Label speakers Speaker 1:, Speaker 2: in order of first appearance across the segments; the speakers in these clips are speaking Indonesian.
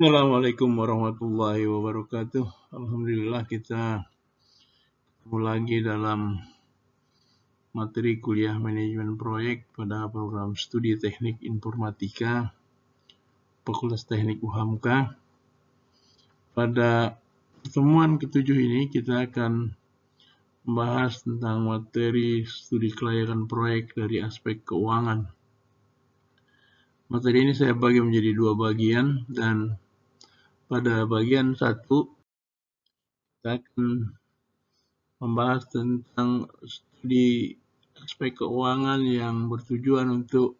Speaker 1: Assalamualaikum warahmatullahi wabarakatuh. Alhamdulillah kita ketemu lagi dalam materi kuliah manajemen proyek pada program studi teknik informatika Fakultas Teknik UHAMKA. Pada pertemuan ketujuh ini kita akan membahas tentang materi studi kelayakan proyek dari aspek keuangan. Materi ini saya bagi menjadi dua bagian dan pada bagian satu, kita akan membahas tentang studi aspek keuangan yang bertujuan untuk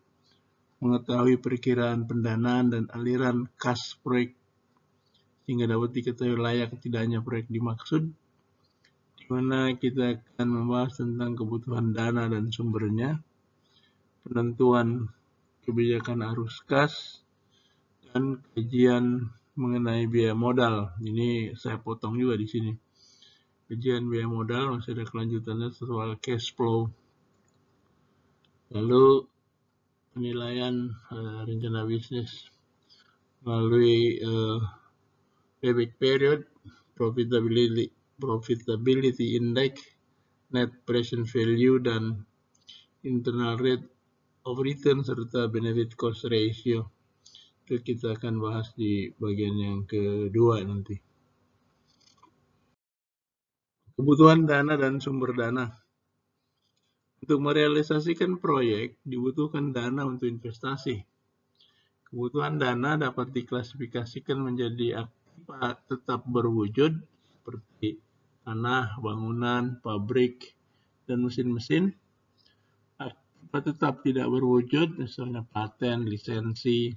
Speaker 1: mengetahui perkiraan pendanaan dan aliran kas proyek sehingga dapat diketahui layak tidak proyek dimaksud di mana kita akan membahas tentang kebutuhan dana dan sumbernya penentuan kebijakan arus kas dan kajian mengenai biaya modal. Ini saya potong juga di sini. Kajian biaya modal masih ada kelanjutannya soal cash flow. Lalu penilaian uh, rencana bisnis melalui uh, eh, payback period, profitability, profitability index, net present value dan internal rate of return serta benefit cost ratio itu kita akan bahas di bagian yang kedua nanti. Kebutuhan dana dan sumber dana. Untuk merealisasikan proyek dibutuhkan dana untuk investasi. Kebutuhan dana dapat diklasifikasikan menjadi apa tetap berwujud seperti tanah, bangunan, pabrik, dan mesin-mesin. Aktiva tetap tidak berwujud misalnya paten, lisensi,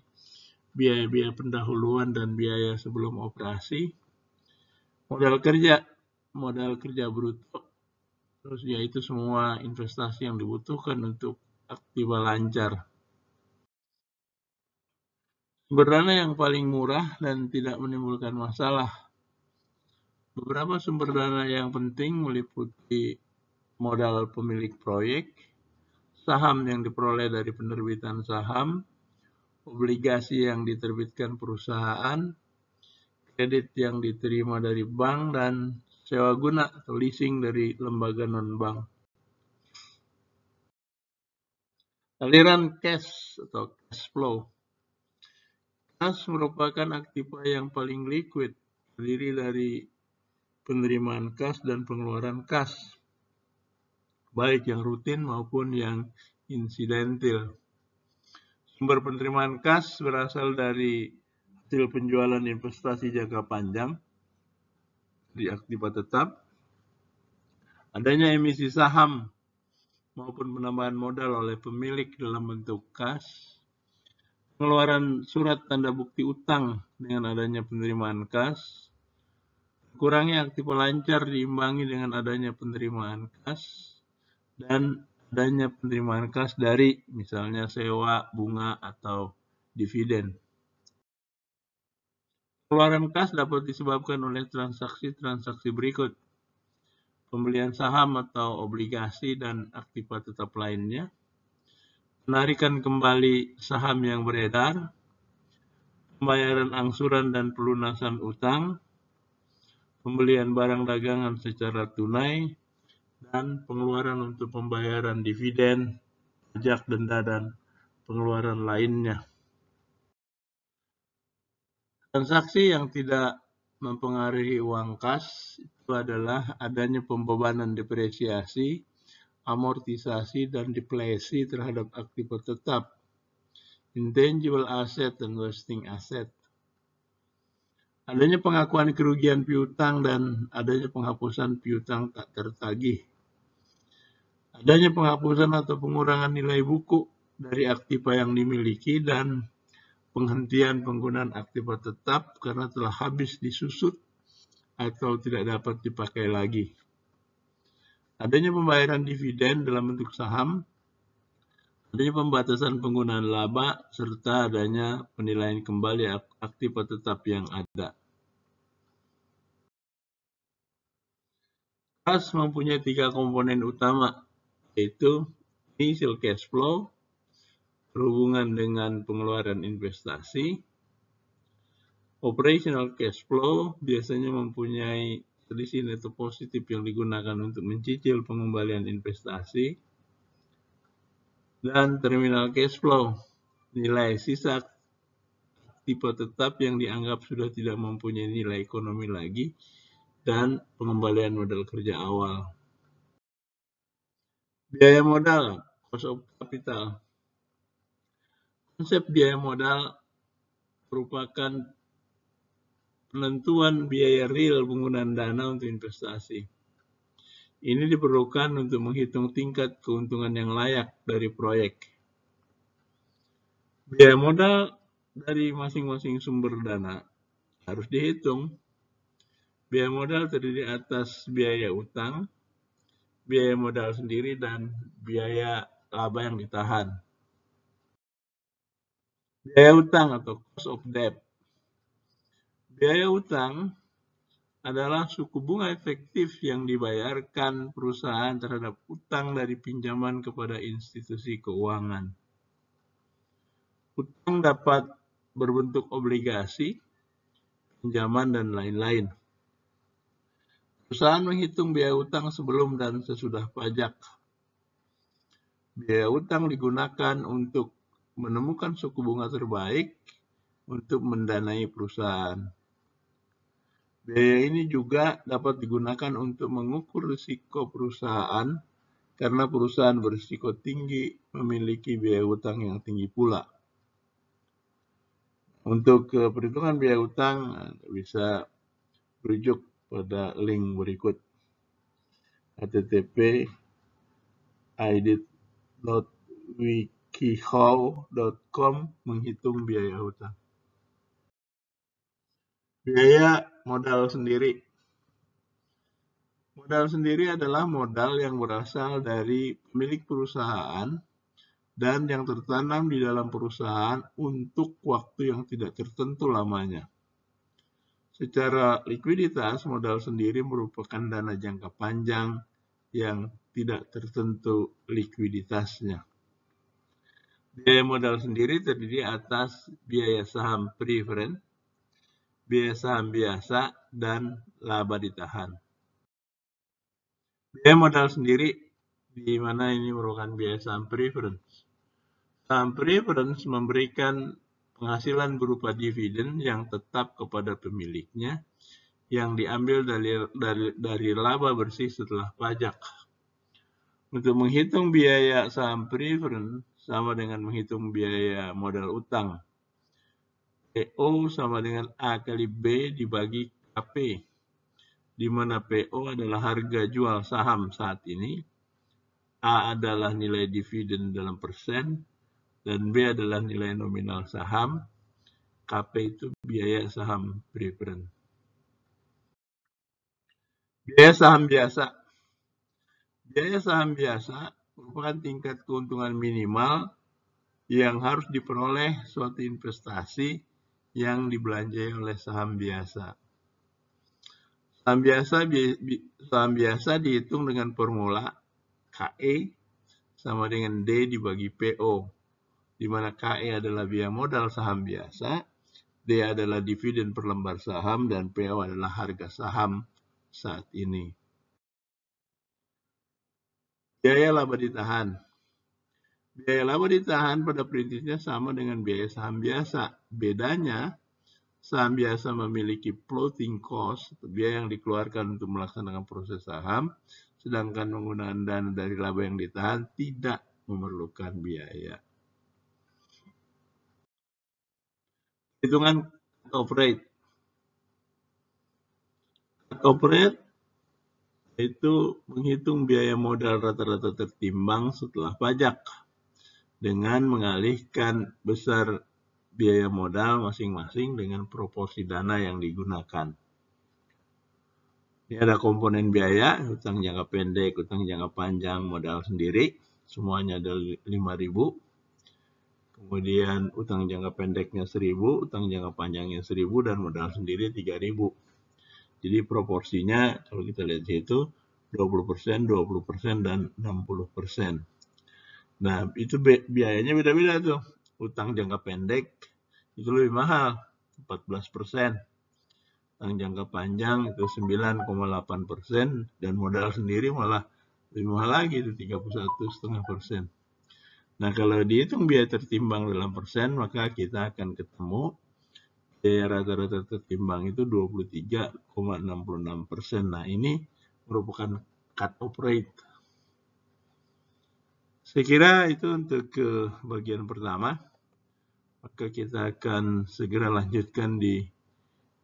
Speaker 1: biaya-biaya pendahuluan dan biaya sebelum operasi, modal kerja, modal kerja bruto, terus yaitu semua investasi yang dibutuhkan untuk aktiva lancar. Sumber dana yang paling murah dan tidak menimbulkan masalah. Beberapa sumber dana yang penting meliputi modal pemilik proyek, saham yang diperoleh dari penerbitan saham, obligasi yang diterbitkan perusahaan, kredit yang diterima dari bank, dan sewa guna atau leasing dari lembaga non-bank. Aliran cash atau cash flow. Cash merupakan aktiva yang paling liquid, terdiri dari penerimaan kas dan pengeluaran kas, baik yang rutin maupun yang insidental. Sumber penerimaan kas berasal dari hasil penjualan investasi jangka panjang di aktiva tetap, adanya emisi saham maupun penambahan modal oleh pemilik dalam bentuk kas, pengeluaran surat tanda bukti utang dengan adanya penerimaan kas, kurangnya aktiva lancar diimbangi dengan adanya penerimaan kas, dan adanya penerimaan kas dari misalnya sewa, bunga, atau dividen. Keluaran kas dapat disebabkan oleh transaksi-transaksi berikut. Pembelian saham atau obligasi dan aktiva tetap lainnya. Penarikan kembali saham yang beredar. Pembayaran angsuran dan pelunasan utang. Pembelian barang dagangan secara tunai, dan pengeluaran untuk pembayaran dividen, pajak, denda, dan pengeluaran lainnya. Transaksi yang tidak mempengaruhi uang kas itu adalah adanya pembebanan depresiasi, amortisasi, dan depresi terhadap aktiva tetap, intangible asset, dan wasting asset. Adanya pengakuan kerugian piutang dan adanya penghapusan piutang tak tertagih. Adanya penghapusan atau pengurangan nilai buku dari aktiva yang dimiliki dan penghentian penggunaan aktiva tetap karena telah habis disusut atau tidak dapat dipakai lagi. Adanya pembayaran dividen dalam bentuk saham, adanya pembatasan penggunaan laba, serta adanya penilaian kembali aktiva tetap yang ada. Kas mempunyai tiga komponen utama, yaitu initial cash flow berhubungan dengan pengeluaran investasi. Operational cash flow biasanya mempunyai selisih neto positif yang digunakan untuk mencicil pengembalian investasi. Dan terminal cash flow, nilai sisa tipe tetap yang dianggap sudah tidak mempunyai nilai ekonomi lagi dan pengembalian modal kerja awal. Biaya modal cost of capital. Konsep biaya modal merupakan penentuan biaya real penggunaan dana untuk investasi. Ini diperlukan untuk menghitung tingkat keuntungan yang layak dari proyek. Biaya modal dari masing-masing sumber dana harus dihitung. Biaya modal terdiri atas biaya utang, biaya modal sendiri dan biaya laba yang ditahan. Biaya utang atau cost of debt. Biaya utang adalah suku bunga efektif yang dibayarkan perusahaan terhadap utang dari pinjaman kepada institusi keuangan. Utang dapat berbentuk obligasi, pinjaman, dan lain-lain. Perusahaan menghitung biaya utang sebelum dan sesudah pajak. Biaya utang digunakan untuk menemukan suku bunga terbaik untuk mendanai perusahaan. Biaya ini juga dapat digunakan untuk mengukur risiko perusahaan karena perusahaan berisiko tinggi memiliki biaya utang yang tinggi pula. Untuk perhitungan biaya utang bisa berujuk pada link berikut http id.wikihow.com menghitung biaya hutang. Biaya modal sendiri. Modal sendiri adalah modal yang berasal dari milik perusahaan dan yang tertanam di dalam perusahaan untuk waktu yang tidak tertentu lamanya. Secara likuiditas, modal sendiri merupakan dana jangka panjang yang tidak tertentu likuiditasnya. Biaya modal sendiri terdiri atas biaya saham preferen, biaya saham biasa, dan laba ditahan. Biaya modal sendiri, di mana ini merupakan biaya saham preference. Saham preference memberikan penghasilan berupa dividen yang tetap kepada pemiliknya yang diambil dari, dari, dari laba bersih setelah pajak. Untuk menghitung biaya saham preferen sama dengan menghitung biaya modal utang. PO sama dengan A kali B dibagi KP, di mana PO adalah harga jual saham saat ini, A adalah nilai dividen dalam persen, dan B adalah nilai nominal saham. KP itu biaya saham preferen. Biaya saham biasa. Biaya saham biasa merupakan tingkat keuntungan minimal yang harus diperoleh suatu investasi yang dibelanjai oleh saham biasa. Saham biasa, bi, saham biasa dihitung dengan formula KE sama dengan D dibagi PO di mana KE adalah biaya modal saham biasa, D adalah dividen per lembar saham, dan PO adalah harga saham saat ini. Biaya laba ditahan. Biaya laba ditahan pada prinsipnya sama dengan biaya saham biasa. Bedanya, saham biasa memiliki floating cost, biaya yang dikeluarkan untuk melaksanakan proses saham, sedangkan penggunaan dana dari laba yang ditahan tidak memerlukan biaya. hitungan Operate. Operate itu menghitung biaya modal rata-rata tertimbang setelah pajak dengan mengalihkan besar biaya modal masing-masing dengan proporsi dana yang digunakan. Ini ada komponen biaya, hutang jangka pendek, hutang jangka panjang, modal sendiri, semuanya ada 5000 kemudian utang jangka pendeknya 1000, utang jangka panjangnya 1000 dan modal sendiri 3000. Jadi proporsinya kalau kita lihat di situ 20%, 20% dan 60%. Nah, itu biayanya beda-beda tuh. Utang jangka pendek itu lebih mahal, 14%. Utang jangka panjang itu 9,8% dan modal sendiri malah lebih mahal lagi itu 31,5%. Nah, kalau dihitung biaya tertimbang dalam persen, maka kita akan ketemu biaya rata-rata tertimbang itu 23,66 persen. Nah, ini merupakan cut-off rate. Saya kira itu untuk ke bagian pertama. Maka kita akan segera lanjutkan di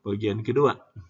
Speaker 1: bagian kedua.